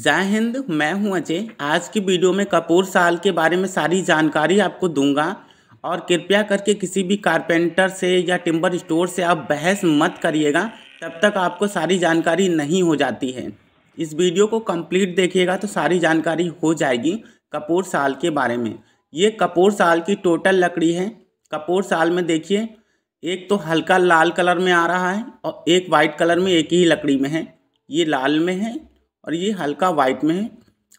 जय हिंद मैं हूं अजय आज की वीडियो में कपूर साल के बारे में सारी जानकारी आपको दूंगा और कृपया करके किसी भी कारपेंटर से या टिम्बर स्टोर से आप बहस मत करिएगा तब तक आपको सारी जानकारी नहीं हो जाती है इस वीडियो को कंप्लीट देखिएगा तो सारी जानकारी हो जाएगी कपूर साल के बारे में ये कपूर साल की टोटल लकड़ी है कपूर साल में देखिए एक तो हल्का लाल कलर में आ रहा है और एक वाइट कलर में एक ही लकड़ी में है ये लाल में है और ये हल्का वाइट में है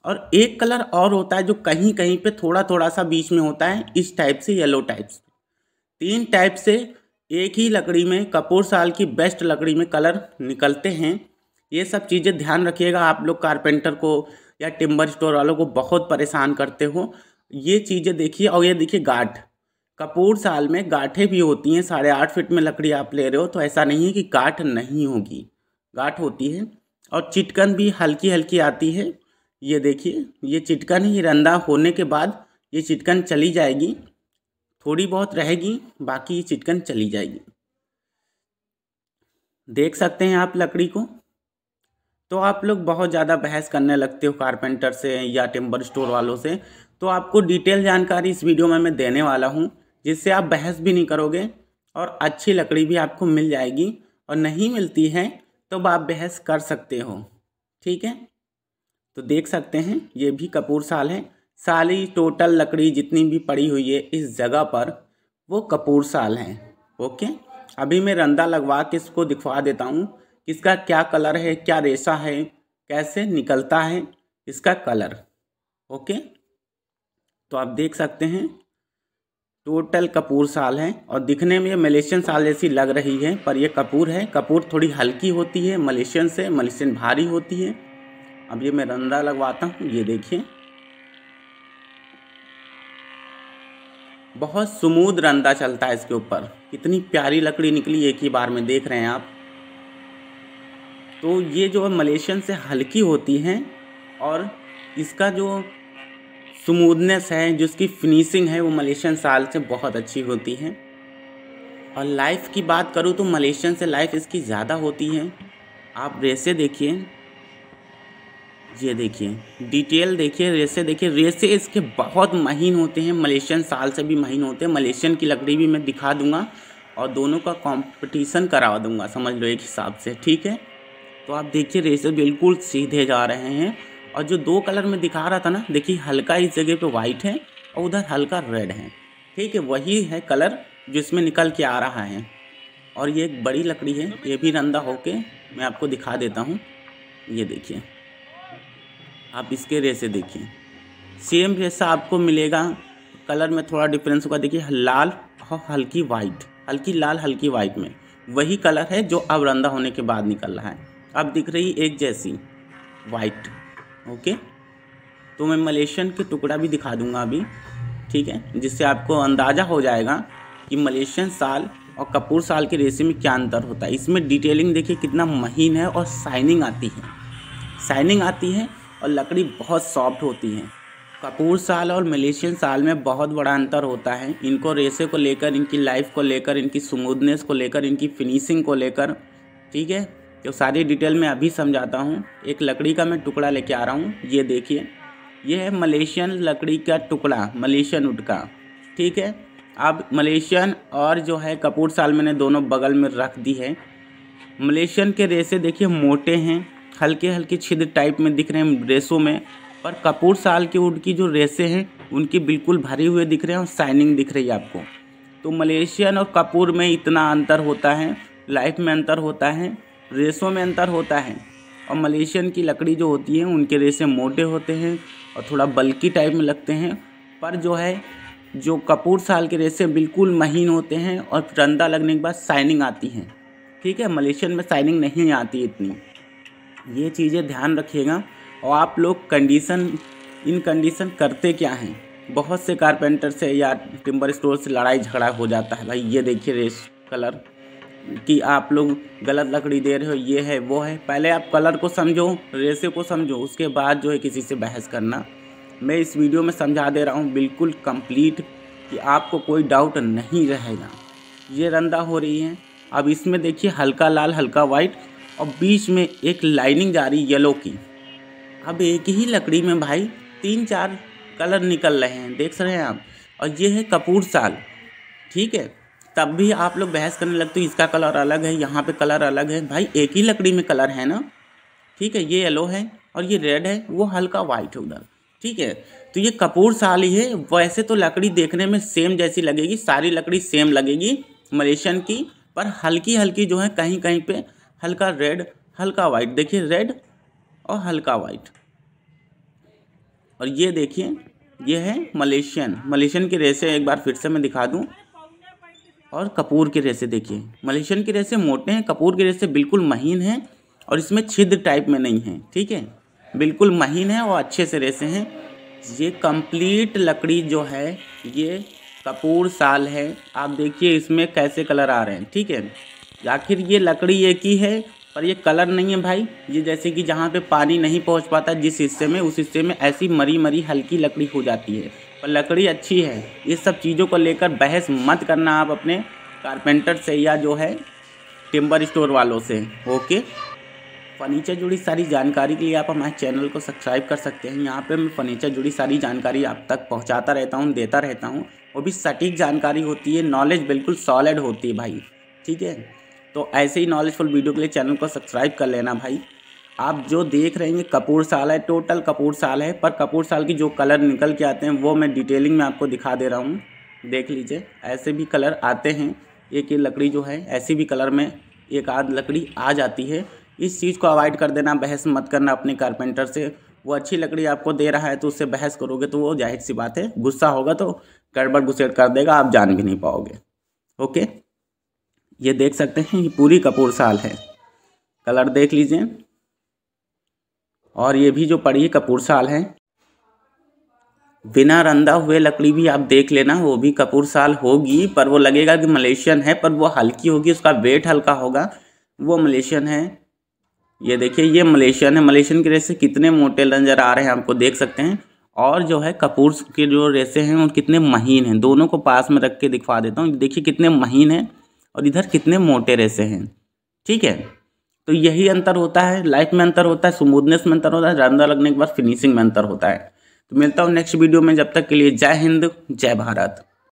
और एक कलर और होता है जो कहीं कहीं पे थोड़ा थोड़ा सा बीच में होता है इस टाइप से येलो टाइप से तीन टाइप से एक ही लकड़ी में कपूर साल की बेस्ट लकड़ी में कलर निकलते हैं ये सब चीज़ें ध्यान रखिएगा आप लोग कारपेंटर को या टिम्बर स्टोर वालों को बहुत परेशान करते हो ये चीज़ें देखिए और ये देखिए गाठ कपूर साल में गाठें भी होती हैं साढ़े आठ फिट में लकड़ी आप ले रहे हो तो ऐसा नहीं है कि गाठ नहीं होगी गाठ होती है और चिटकन भी हल्की हल्की आती है ये देखिए ये चिटकन ही रंदा होने के बाद ये चिटकन चली जाएगी थोड़ी बहुत रहेगी बाकी ये चिटकन चली जाएगी देख सकते हैं आप लकड़ी को तो आप लोग बहुत ज़्यादा बहस करने लगते हो कारपेंटर से या टिम्बर स्टोर वालों से तो आपको डिटेल जानकारी इस वीडियो में मैं देने वाला हूँ जिससे आप बहस भी नहीं करोगे और अच्छी लकड़ी भी आपको मिल जाएगी और नहीं मिलती है तब तो आप बहस कर सकते हो ठीक है तो देख सकते हैं ये भी कपूर साल है साली टोटल लकड़ी जितनी भी पड़ी हुई है इस जगह पर वो कपूर साल है ओके अभी मैं रंदा लगवा के इसको दिखवा देता हूँ इसका क्या कलर है क्या रेशा है कैसे निकलता है इसका कलर ओके तो आप देख सकते हैं टोटल कपूर साल है और दिखने में ये मलेशियन साल जैसी लग रही है पर ये कपूर है कपूर थोड़ी हल्की होती है मलेशियन से मलेशियन भारी होती है अब ये मैं रंधा लगवाता हूँ ये देखिए बहुत स्मूद रंधा चलता है इसके ऊपर कितनी प्यारी लकड़ी निकली एक ही बार में देख रहे हैं आप तो ये जो है मलेशियन से हल्की होती हैं और इसका जो स्मूदनेस है जिसकी फिनिशिंग है वो मलेशियन साल से बहुत अच्छी होती है और लाइफ की बात करूँ तो मलेशियन से लाइफ इसकी ज़्यादा होती है आप रेसे देखिए ये देखिए डिटेल देखिए रेसे देखिए रेसे इसके बहुत महीन होते हैं मलेशियन साल से भी महीन होते हैं मलेशियन की लकड़ी भी मैं दिखा दूंगा और दोनों का कंपटीशन करा दूंगा समझ लो एक हिसाब से ठीक है तो आप देखिए रेसे बिल्कुल सीधे जा रहे हैं और जो दो कलर में दिखा रहा था ना देखिए हल्का इस जगह पे वाइट है और उधर हल्का रेड है ठीक है वही है कलर जो इसमें निकल के आ रहा है और ये एक बड़ी लकड़ी है ये भी रंदा होके मैं आपको दिखा देता हूँ ये देखिए आप इसके रेसे देखिए सेम रेसा आपको मिलेगा कलर में थोड़ा डिफरेंस होगा देखिए लाल और हल्की वाइट हल्की लाल हल्की वाइट में वही कलर है जो अब रंदा होने के बाद निकल रहा है अब दिख रही एक जैसी वाइट ओके तो मैं मलेशियन के टुकड़ा भी दिखा दूंगा अभी ठीक है जिससे आपको अंदाज़ा हो जाएगा कि मलेशियन साल और कपूर साल के रेसे में क्या अंतर होता है इसमें डिटेलिंग देखिए कितना महीन है और शाइनिंग आती है शाइनिंग आती है और लकड़ी बहुत सॉफ्ट होती है कपूर साल और मलेशियन साल में बहुत बड़ा अंतर होता है इनको रेसे को लेकर इनकी लाइफ को लेकर इनकी स्मूदनेस को लेकर इनकी फिनिशिंग को लेकर ठीक है तो सारी डिटेल मैं अभी समझाता हूँ एक लकड़ी का मैं टुकड़ा लेके आ रहा हूँ ये देखिए ये है मलेशियन लकड़ी का टुकड़ा मलेशियन उड का ठीक है अब मलेशियन और जो है कपूर साल मैंने दोनों बगल में रख दी है मलेशियन के रेसे देखिए मोटे हैं हल्के हल्के छिद्र टाइप में दिख रहे हैं रेसों में पर कपूर साल के उड की जो रेसे हैं उनकी बिल्कुल भरे हुए दिख रहे हैं और शाइनिंग दिख रही है आपको तो मलेशियन और कपूर में इतना अंतर होता है लाइफ में अंतर होता है रेशों में अंतर होता है और मलेशियन की लकड़ी जो होती है उनके रेशे मोटे होते हैं और थोड़ा बल्कि टाइप में लगते हैं पर जो है जो कपूर साल के रेशे बिल्कुल महीन होते हैं और रंदा लगने के बाद शाइनिंग आती है ठीक है मलेशियन में शाइनिंग नहीं आती इतनी ये चीज़ें ध्यान रखिएगा और आप लोग कंडीशन इन कंडीशन करते क्या हैं बहुत से कारपेंटर से या टिम्बर स्टोर से लड़ाई झगड़ा हो जाता है भाई ये देखिए रेस कलर कि आप लोग गलत लकड़ी दे रहे हो ये है वो है पहले आप कलर को समझो रेसे को समझो उसके बाद जो है किसी से बहस करना मैं इस वीडियो में समझा दे रहा हूँ बिल्कुल कंप्लीट कि आपको कोई डाउट नहीं रहेगा ये रंदा हो रही है अब इसमें देखिए हल्का लाल हल्का वाइट और बीच में एक लाइनिंग जा रही येलो की अब एक ही लकड़ी में भाई तीन चार कलर निकल रहे हैं देख रहे हैं आप और ये है कपूर साल ठीक है तब भी आप लोग बहस करने लगते हो इसका कलर अलग है यहाँ पे कलर अलग है भाई एक ही लकड़ी में कलर है ना ठीक है ये येलो है और ये रेड है वो हल्का वाइट है उधर ठीक है तो ये कपूर साली है वैसे तो लकड़ी देखने में सेम जैसी लगेगी सारी लकड़ी सेम लगेगी मलेशियन की पर हल्की हल्की जो है कहीं कहीं पर हल्का रेड हल्का वाइट देखिए रेड और हल्का वाइट और ये देखिए ये है मलेशियन मलेशियन की रेसें एक बार फिर से मैं दिखा दूँ और कपूर के रेसे देखिए मलेशियन के रेसे मोटे हैं कपूर के रेसे बिल्कुल महीन हैं और इसमें छिद्र टाइप में नहीं है ठीक है बिल्कुल महीन है और अच्छे से रेसे हैं ये कंप्लीट लकड़ी जो है ये कपूर साल है आप देखिए इसमें कैसे कलर आ रहे हैं ठीक है आखिर ये लकड़ी एक ही है पर ये कलर नहीं है भाई ये जैसे कि जहाँ पे पानी नहीं पहुँच पाता जिस हिस्से में उस हिस्से में ऐसी मरी मरी हल्की लकड़ी हो जाती है पर लकड़ी अच्छी है इस सब चीज़ों को लेकर बहस मत करना आप अपने कारपेंटर से या जो है टिम्बर स्टोर वालों से ओके फर्नीचर जुड़ी सारी जानकारी के लिए आप हमारे चैनल को सब्सक्राइब कर सकते हैं यहाँ पे मैं फर्नीचर जुड़ी सारी जानकारी आप तक पहुँचाता रहता हूँ देता रहता हूँ वो भी सटीक जानकारी होती है नॉलेज बिल्कुल सॉलिड होती है भाई ठीक है तो ऐसे ही नॉलेजफुल वीडियो के लिए चैनल को सब्सक्राइब कर लेना भाई आप जो देख रहे हैं ये साल है टोटल कपूर साल है पर कपूर साल की जो कलर निकल के आते हैं वो मैं डिटेलिंग में आपको दिखा दे रहा हूँ देख लीजिए ऐसे भी कलर आते हैं एक ये लकड़ी जो है ऐसी भी कलर में एक आध लकड़ी आ जाती है इस चीज़ को अवॉइड कर देना बहस मत करना अपने कारपेंटर से वो अच्छी लकड़ी आपको दे रहा है तो उससे बहस करोगे तो वो जाहिर सी बात है गुस्सा होगा तो गड़बड़ गुस्से कर देगा आप जान भी नहीं पाओगे ओके ये देख सकते हैं ये पूरी कपूर साल है कलर देख लीजिए और ये भी जो पड़ी है कपूर साल है बिना रंधा हुए लकड़ी भी आप देख लेना वो भी कपूर साल होगी पर वो लगेगा कि मलेशियन है पर वो हल्की होगी उसका वेट हल्का होगा वो मलेशियन है ये देखिए ये मलेशियन है मलेशियन के रेसे कितने मोटे नज़र आ रहे हैं आपको देख सकते हैं और जो है कपूर के जो रेसे हैं वो कितने महीन हैं दोनों को पास में रख के दिखवा देता हूँ देखिए कितने महीन हैं और इधर कितने मोटे रेसे हैं ठीक है तो यही अंतर होता है लाइफ में अंतर होता है स्मूदनेस में अंतर होता है रंदा लगने के बाद फिनिशिंग में अंतर होता है तो मिलता हूँ नेक्स्ट वीडियो में जब तक के लिए जय हिंद जय भारत